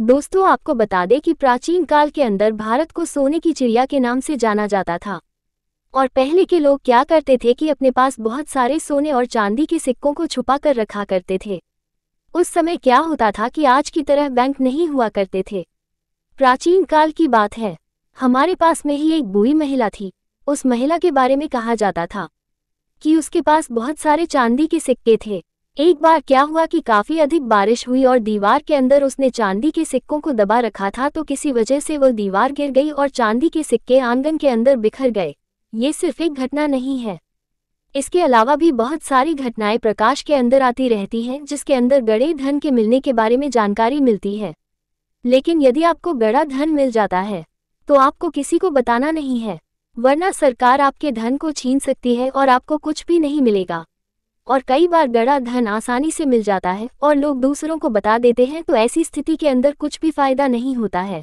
दोस्तों आपको बता दें कि प्राचीन काल के अंदर भारत को सोने की चिड़िया के नाम से जाना जाता था और पहले के लोग क्या करते थे कि अपने पास बहुत सारे सोने और चांदी के सिक्कों को छुपा कर रखा करते थे उस समय क्या होता था कि आज की तरह बैंक नहीं हुआ करते थे प्राचीन काल की बात है हमारे पास में ही एक बुई महिला थी उस महिला के बारे में कहा जाता था कि उसके पास बहुत सारे चांदी के सिक्के थे एक बार क्या हुआ कि काफी अधिक बारिश हुई और दीवार के अंदर उसने चांदी के सिक्कों को दबा रखा था तो किसी वजह से वह दीवार गिर गई और चांदी के सिक्के आंगन के अंदर बिखर गए ये सिर्फ एक घटना नहीं है इसके अलावा भी बहुत सारी घटनाएं प्रकाश के अंदर आती रहती हैं जिसके अंदर गड़े धन के मिलने के बारे में जानकारी मिलती है लेकिन यदि आपको गड़ा धन मिल जाता है तो आपको किसी को बताना नहीं है वरना सरकार आपके धन को छीन सकती है और आपको कुछ भी नहीं मिलेगा और कई बार गड़ा धन आसानी से मिल जाता है और लोग दूसरों को बता देते हैं तो ऐसी स्थिति के अंदर कुछ भी फायदा नहीं होता है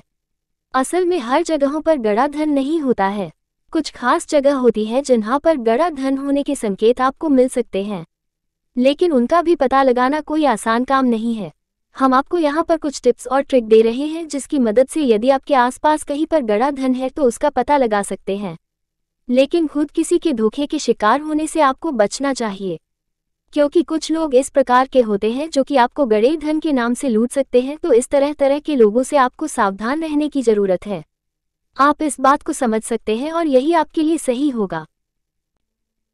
असल में हर जगहों पर गड़ा धन नहीं होता है कुछ खास जगह होती है जिन्हाँ पर गड़ा धन होने के संकेत आपको मिल सकते हैं लेकिन उनका भी पता लगाना कोई आसान काम नहीं है हम आपको यहाँ पर कुछ टिप्स और ट्रिक दे रहे हैं जिसकी मदद से यदि आपके आसपास कहीं पर गड़ा धन है तो उसका पता लगा सकते हैं लेकिन खुद किसी के धोखे के शिकार होने से आपको बचना चाहिए क्योंकि कुछ लोग इस प्रकार के होते हैं जो कि आपको गड़े धन के नाम से लूट सकते हैं तो इस तरह तरह के लोगों से आपको सावधान रहने की जरूरत है आप इस बात को समझ सकते हैं और यही आपके लिए सही होगा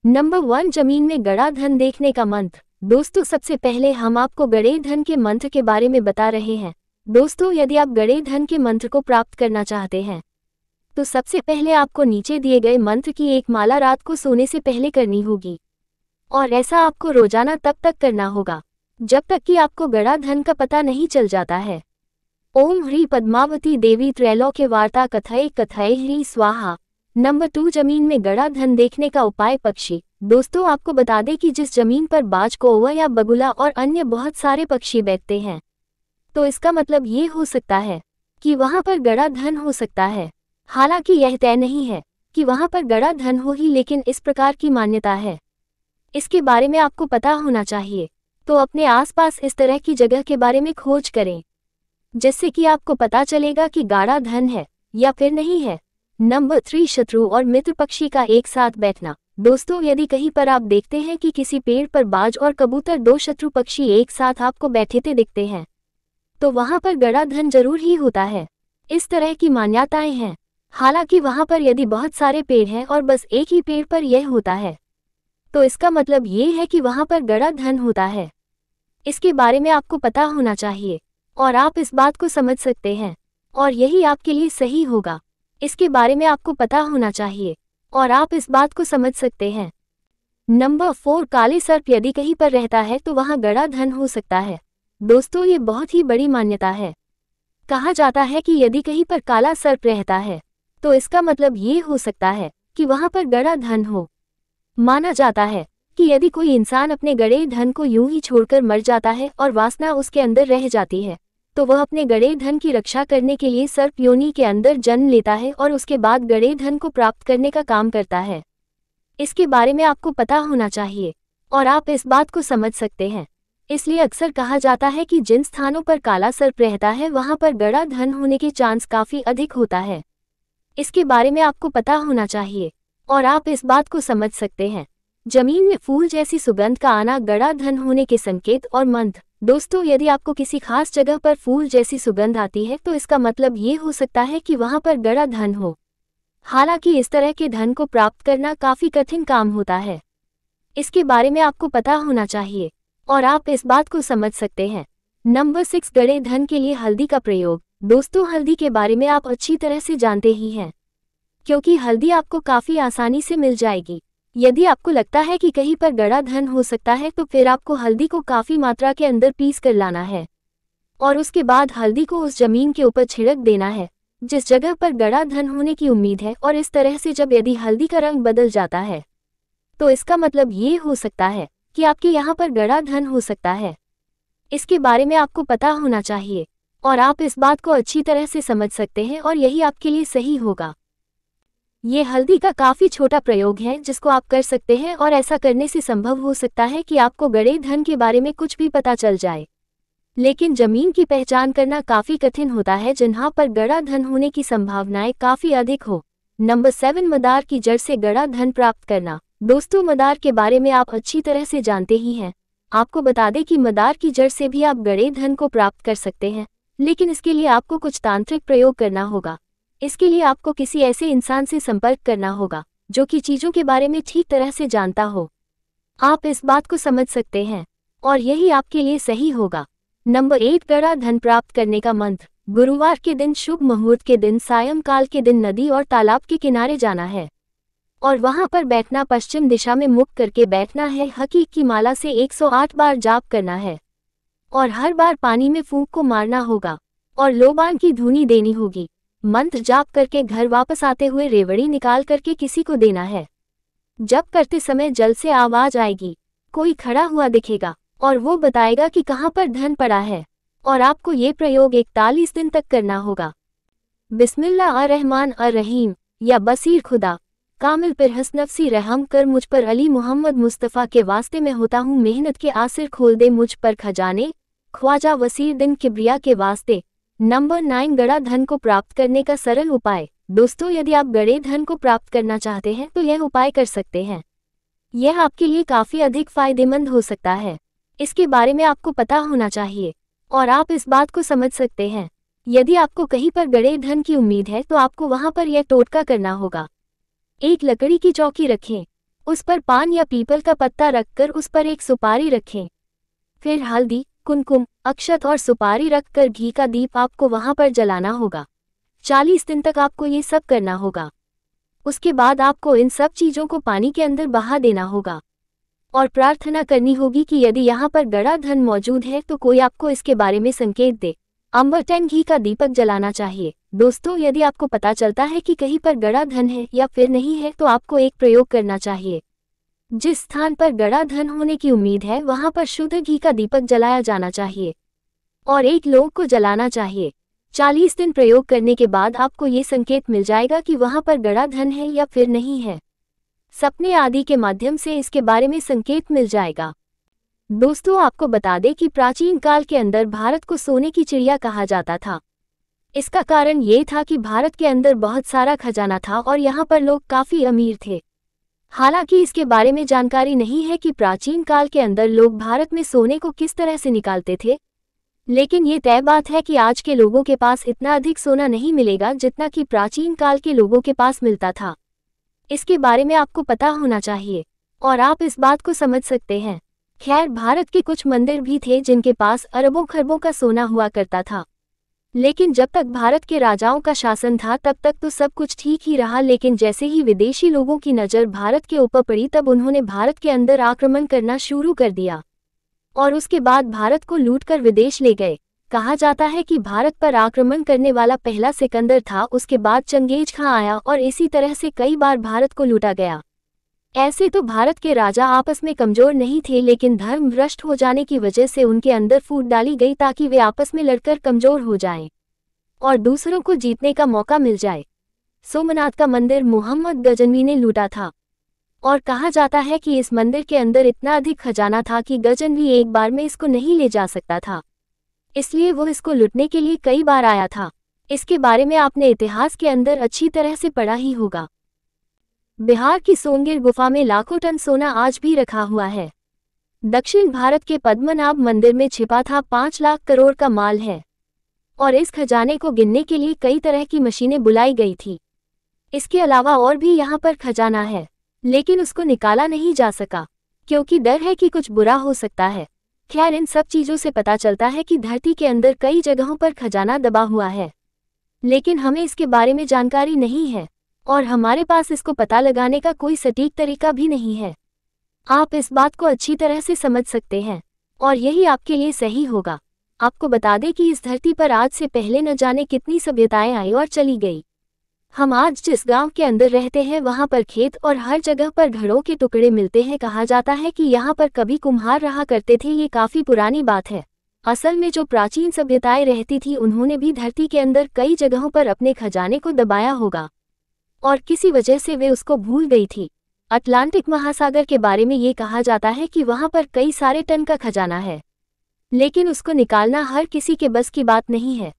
नंबर वन जमीन में गड़ा धन देखने का मंत्र दोस्तों सबसे पहले हम आपको गड़े धन के मंत्र के बारे में बता रहे हैं दोस्तों यदि आप गड़े धन के मंत्र को प्राप्त करना चाहते हैं तो सबसे पहले आपको नीचे दिए गए मंत्र की एक माला रात को सोने से पहले करनी होगी और ऐसा आपको रोजाना तब तक करना होगा जब तक कि आपको गड़ा धन का पता नहीं चल जाता है ओम ह्री पद्मावती देवी त्रैलो के वार्ता कथय कथय ह्री स्वाहा नंबर टू जमीन में गड़ा धन देखने का उपाय पक्षी दोस्तों आपको बता दें कि जिस जमीन पर बाज कोवा या बगुला और अन्य बहुत सारे पक्षी बैठते हैं तो इसका मतलब ये हो सकता है कि वहाँ पर गड़ा धन हो सकता है हालांकि यह तय नहीं है कि वहाँ पर गड़ा धन हो ही लेकिन इस प्रकार की मान्यता है इसके बारे में आपको पता होना चाहिए तो अपने आसपास इस तरह की जगह के बारे में खोज करें जिससे कि आपको पता चलेगा कि गाढ़ा धन है या फिर नहीं है नंबर थ्री शत्रु और मित्र पक्षी का एक साथ बैठना दोस्तों यदि कहीं पर आप देखते हैं कि किसी पेड़ पर बाज और कबूतर दो शत्रु पक्षी एक साथ आपको बैठेते दिखते हैं तो वहां पर गड़ा धन जरूर ही होता है इस तरह की मान्यताएं हैं हालांकि वहां पर यदि बहुत सारे पेड़ हैं और बस एक ही पेड़ पर यह होता है तो इसका मतलब ये है कि वहां पर गड़ा धन होता है इसके बारे में आपको पता होना चाहिए और आप इस बात को समझ सकते हैं और यही आपके लिए सही होगा इसके बारे में आपको पता होना चाहिए और आप इस बात को समझ सकते हैं नंबर फोर काले सर्प यदि कहीं पर रहता है तो वहाँ गड़ा धन हो सकता है दोस्तों ये बहुत ही बड़ी मान्यता है कहा जाता है कि यदि कहीं पर काला सर्प रहता है तो इसका मतलब ये हो सकता है कि वहाँ पर गड़ा धन हो माना जाता है कि यदि कोई इंसान अपने गड़े धन को यूं ही छोड़कर मर जाता है और वासना उसके अंदर रह जाती है तो वह अपने गड़े धन की रक्षा करने के लिए सर्प योनि के अंदर जन्म लेता है और उसके बाद गड़े धन को प्राप्त करने का काम करता है इसके बारे में आपको पता होना चाहिए और आप इस बात को समझ सकते हैं इसलिए अक्सर कहा जाता है कि जिन स्थानों पर काला सर्प रहता है वहां पर गड़ा धन होने के चांस काफ़ी अधिक होता है इसके बारे में आपको पता होना चाहिए और आप इस बात को समझ सकते हैं जमीन में फूल जैसी सुगंध का आना गड़ा धन होने के संकेत और मंथ दोस्तों यदि आपको किसी खास जगह पर फूल जैसी सुगंध आती है तो इसका मतलब ये हो सकता है कि वहाँ पर गड़ा धन हो हालांकि इस तरह के धन को प्राप्त करना काफ़ी कठिन काम होता है इसके बारे में आपको पता होना चाहिए और आप इस बात को समझ सकते हैं नंबर सिक्स गड़े धन के लिए हल्दी का प्रयोग दोस्तों हल्दी के बारे में आप अच्छी तरह से जानते ही हैं क्योंकि हल्दी आपको काफ़ी आसानी से मिल जाएगी यदि आपको लगता है कि कहीं पर गड़ा धन हो सकता है तो फिर आपको हल्दी को काफ़ी मात्रा के अंदर पीस कर लाना है और उसके बाद हल्दी को उस जमीन के ऊपर छिड़क देना है जिस जगह पर गड़ा धन होने की उम्मीद है और इस तरह से जब यदि हल्दी का रंग बदल जाता है तो इसका मतलब ये हो सकता है कि आपके यहाँ पर गड़ा धन हो सकता है इसके बारे में आपको पता होना चाहिए और आप इस बात को अच्छी तरह से समझ सकते हैं और यही आपके लिए सही होगा ये हल्दी का काफ़ी छोटा प्रयोग है जिसको आप कर सकते हैं और ऐसा करने से संभव हो सकता है कि आपको गड़े धन के बारे में कुछ भी पता चल जाए लेकिन जमीन की पहचान करना काफ़ी कठिन होता है जिन्हाँ पर गड़ा धन होने की संभावनाएं काफ़ी अधिक हो नंबर सेवन मदार की जड़ से गड़ा धन प्राप्त करना दोस्तों मदार के बारे में आप अच्छी तरह से जानते ही हैं आपको बता दें कि मदार की जड़ से भी आप गड़े धन को प्राप्त कर सकते हैं लेकिन इसके लिए आपको कुछ तांत्रिक प्रयोग करना होगा इसके लिए आपको किसी ऐसे इंसान से संपर्क करना होगा जो कि चीज़ों के बारे में ठीक तरह से जानता हो आप इस बात को समझ सकते हैं और यही आपके लिए सही होगा नंबर एक बड़ा धन प्राप्त करने का मंत्र गुरुवार के दिन शुभ मुहूर्त के दिन सायंकाल के दिन नदी और तालाब के किनारे जाना है और वहां पर बैठना पश्चिम दिशा में मुख करके बैठना है हकीक की माला से 108 बार जाप करना है और हर बार पानी में फूंक को मारना होगा और लोबान की धुनी देनी होगी मंत्र जाप करके घर वापस आते हुए रेवड़ी निकाल करके किसी को देना है जब करते समय जल से आवाज आएगी कोई खड़ा हुआ दिखेगा और वो बताएगा कि कहाँ पर धन पड़ा है और आपको ये प्रयोग इकतालीस दिन तक करना होगा बिस्मिल्ला अर्रहमान रहीम या बसीर खुदा कामिल पर हसनफसी रहम कर मुझ पर अली मोहम्मद मुस्तफ़ा के वास्ते में होता हूँ मेहनत के आसिर खोल दे मुझ पर खजाने ख्वाजा वसीर दिन किब्रिया के वास्ते नंबर नाइन गड़ा धन को प्राप्त करने का सरल उपाय दोस्तों यदि आप गड़े धन को प्राप्त करना चाहते हैं तो यह उपाय कर सकते हैं यह आपके लिए काफ़ी अधिक फायदेमंद हो सकता है इसके बारे में आपको पता होना चाहिए और आप इस बात को समझ सकते हैं यदि आपको कहीं पर गड़े धन की उम्मीद है तो आपको वहां पर यह टोटका करना होगा एक लकड़ी की चौकी रखें उस पर पान या पीपल का पत्ता रखकर उस पर एक सुपारी रखें फिर हल्दी कुमकुम अक्षत और सुपारी रखकर घी का दीप आपको वहां पर जलाना होगा चालीस दिन तक आपको ये सब करना होगा उसके बाद आपको इन सब चीज़ों को पानी के अंदर बहा देना होगा और प्रार्थना करनी होगी कि यदि यहाँ पर गड़ा धन मौजूद है तो कोई आपको इसके बारे में संकेत दे अम्बर टैन घी का दीपक जलाना चाहिए दोस्तों यदि आपको पता चलता है कि कहीं पर गड़ा धन है या फिर नहीं है तो आपको एक प्रयोग करना चाहिए जिस स्थान पर गड़ा धन होने की उम्मीद है वहां पर शुद्ध घी का दीपक जलाया जाना चाहिए और एक लोग को जलाना चाहिए चालीस दिन प्रयोग करने के बाद आपको ये संकेत मिल जाएगा कि वहां पर गड़ा धन है या फिर नहीं है सपने आदि के माध्यम से इसके बारे में संकेत मिल जाएगा दोस्तों आपको बता दें कि प्राचीन काल के अंदर भारत को सोने की चिड़िया कहा जाता था इसका कारण ये था कि भारत के अंदर बहुत सारा खजाना था और यहाँ पर लोग काफ़ी अमीर थे हालांकि इसके बारे में जानकारी नहीं है कि प्राचीन काल के अंदर लोग भारत में सोने को किस तरह से निकालते थे लेकिन ये तय बात है कि आज के लोगों के पास इतना अधिक सोना नहीं मिलेगा जितना कि प्राचीन काल के लोगों के पास मिलता था इसके बारे में आपको पता होना चाहिए और आप इस बात को समझ सकते हैं खैर भारत के कुछ मंदिर भी थे जिनके पास अरबों खरबों का सोना हुआ करता था लेकिन जब तक भारत के राजाओं का शासन था तब तक तो सब कुछ ठीक ही रहा लेकिन जैसे ही विदेशी लोगों की नज़र भारत के ऊपर पड़ी तब उन्होंने भारत के अंदर आक्रमण करना शुरू कर दिया और उसके बाद भारत को लूटकर विदेश ले गए कहा जाता है कि भारत पर आक्रमण करने वाला पहला सिकंदर था उसके बाद चंगेज खां आया और इसी तरह से कई बार भारत को लूटा गया ऐसे तो भारत के राजा आपस में कमजोर नहीं थे लेकिन धर्म भ्रष्ट हो जाने की वजह से उनके अंदर फूट डाली गई ताकि वे आपस में लड़कर कमजोर हो जाएं और दूसरों को जीतने का मौका मिल जाए सोमनाथ का मंदिर मोहम्मद गजनवी ने लूटा था और कहा जाता है कि इस मंदिर के अंदर इतना अधिक खजाना था कि गजनवी एक बार में इसको नहीं ले जा सकता था इसलिए वो इसको लुटने के लिए कई बार आया था इसके बारे में आपने इतिहास के अंदर अच्छी तरह से पढ़ा ही होगा बिहार की सोनगिर गुफा में लाखों टन सोना आज भी रखा हुआ है दक्षिण भारत के पद्मनाभ मंदिर में छिपा था पाँच लाख करोड़ का माल है और इस खजाने को गिनने के लिए कई तरह की मशीनें बुलाई गई थी इसके अलावा और भी यहाँ पर खजाना है लेकिन उसको निकाला नहीं जा सका क्योंकि डर है कि कुछ बुरा हो सकता है खैर इन सब चीज़ों से पता चलता है कि धरती के अंदर कई जगहों पर खजाना दबा हुआ है लेकिन हमें इसके बारे में जानकारी नहीं है और हमारे पास इसको पता लगाने का कोई सटीक तरीका भी नहीं है आप इस बात को अच्छी तरह से समझ सकते हैं और यही आपके लिए सही होगा आपको बता दें कि इस धरती पर आज से पहले न जाने कितनी सभ्यताएं आई और चली गई हम आज जिस गांव के अंदर रहते हैं वहां पर खेत और हर जगह पर घड़ों के टुकड़े मिलते हैं कहा जाता है कि यहाँ पर कभी कुम्हार रहा करते थे ये काफ़ी पुरानी बात है असल में जो प्राचीन सभ्यताएं रहती थी उन्होंने भी धरती के अंदर कई जगहों पर अपने खजाने को दबाया होगा और किसी वजह से वे उसको भूल गई थी अटलांटिक महासागर के बारे में ये कहा जाता है कि वहां पर कई सारे टन का खजाना है लेकिन उसको निकालना हर किसी के बस की बात नहीं है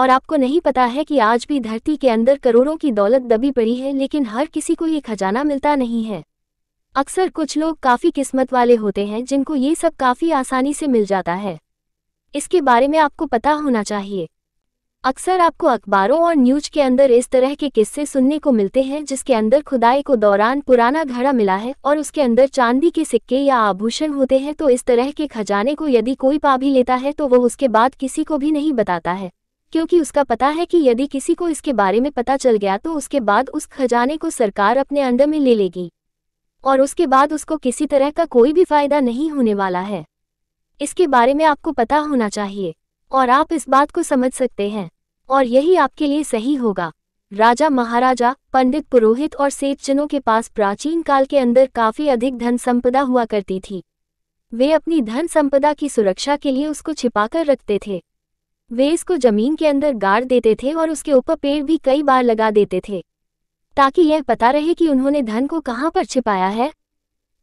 और आपको नहीं पता है कि आज भी धरती के अंदर करोड़ों की दौलत दबी पड़ी है लेकिन हर किसी को ये खजाना मिलता नहीं है अक्सर कुछ लोग काफ़ी किस्मत वाले होते हैं जिनको ये सब काफ़ी आसानी से मिल जाता है इसके बारे में आपको पता होना चाहिए अक्सर आपको अखबारों और न्यूज के अंदर इस तरह के किस्से सुनने को मिलते हैं जिसके अंदर खुदाई को दौरान पुराना घड़ा मिला है और उसके अंदर चांदी के सिक्के या आभूषण होते हैं तो इस तरह के खजाने को यदि कोई पा भी लेता है तो वो उसके बाद किसी को भी नहीं बताता है क्योंकि उसका पता है कि यदि किसी को इसके बारे में पता चल गया तो उसके बाद उस खजाने को सरकार अपने अंडर में ले लेगी और उसके बाद उसको किसी तरह का कोई भी फायदा नहीं होने वाला है इसके बारे में आपको पता होना चाहिए और आप इस बात को समझ सकते हैं और यही आपके लिए सही होगा राजा महाराजा पंडित पुरोहित और सेठजनों के पास प्राचीन काल के अंदर काफी अधिक धन संपदा हुआ करती थी वे अपनी धन संपदा की सुरक्षा के लिए उसको छिपाकर रखते थे वे इसको जमीन के अंदर गाड़ देते थे और उसके ऊपर पेड़ भी कई बार लगा देते थे ताकि यह पता रहे कि उन्होंने धन को कहाँ पर छिपाया है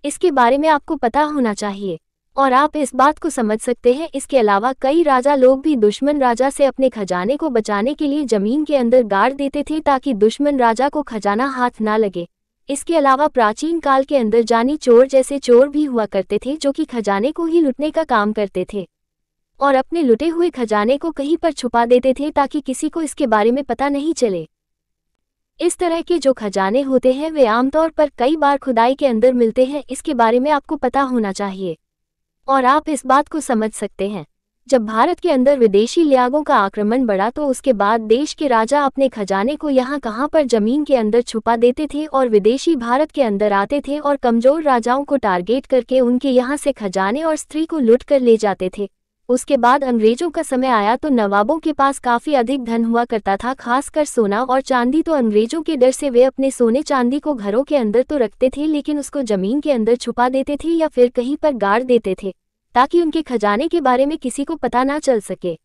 इसके बारे में आपको पता होना चाहिए और आप इस बात को समझ सकते हैं इसके अलावा कई राजा लोग भी दुश्मन राजा से अपने खजाने को बचाने के लिए जमीन के अंदर गाड़ देते थे ताकि दुश्मन राजा को खजाना हाथ ना लगे इसके अलावा प्राचीन काल के अंदर जानी चोर जैसे चोर भी हुआ करते थे जो कि खजाने को ही लुटने का काम करते थे और अपने लुटे हुए खजाने को कहीं पर छुपा देते थे ताकि किसी को इसके बारे में पता नहीं चले इस तरह के जो खजाने होते हैं वे आमतौर पर कई बार खुदाई के अंदर मिलते हैं इसके बारे में आपको पता होना चाहिए और आप इस बात को समझ सकते हैं जब भारत के अंदर विदेशी लियागों का आक्रमण बढ़ा तो उसके बाद देश के राजा अपने खजाने को यहाँ कहाँ पर जमीन के अंदर छुपा देते थे और विदेशी भारत के अंदर आते थे और कमजोर राजाओं को टारगेट करके उनके यहाँ से खजाने और स्त्री को लुट कर ले जाते थे उसके बाद अंग्रेजों का समय आया तो नवाबों के पास काफ़ी अधिक धन हुआ करता था खासकर सोना और चांदी तो अंग्रेजों के डर से वे अपने सोने चांदी को घरों के अंदर तो रखते थे लेकिन उसको जमीन के अंदर छुपा देते थे या फिर कहीं पर गाड़ देते थे ताकि उनके खजाने के बारे में किसी को पता ना चल सके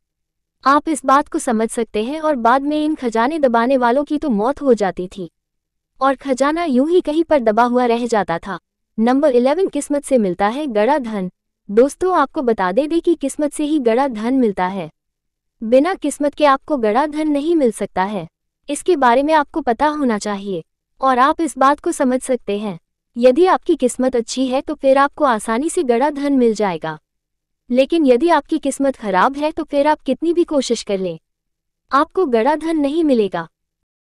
आप इस बात को समझ सकते हैं और बाद में इन खजाने दबाने वालों की तो मौत हो जाती थी और खजाना यूं ही कहीं पर दबा हुआ रह जाता था नंबर इलेवन किस्मत से मिलता है गड़ा धन दोस्तों आपको बता दे दें कि किस्मत से ही गड़ा धन मिलता है बिना किस्मत के आपको गड़ा धन नहीं मिल सकता है इसके बारे में आपको पता होना चाहिए और आप इस बात को समझ सकते हैं यदि आपकी किस्मत अच्छी है तो फिर आपको आसानी से गड़ा धन मिल जाएगा लेकिन यदि आपकी किस्मत खराब है तो फिर आप कितनी भी कोशिश कर लें आपको गड़ा धन नहीं मिलेगा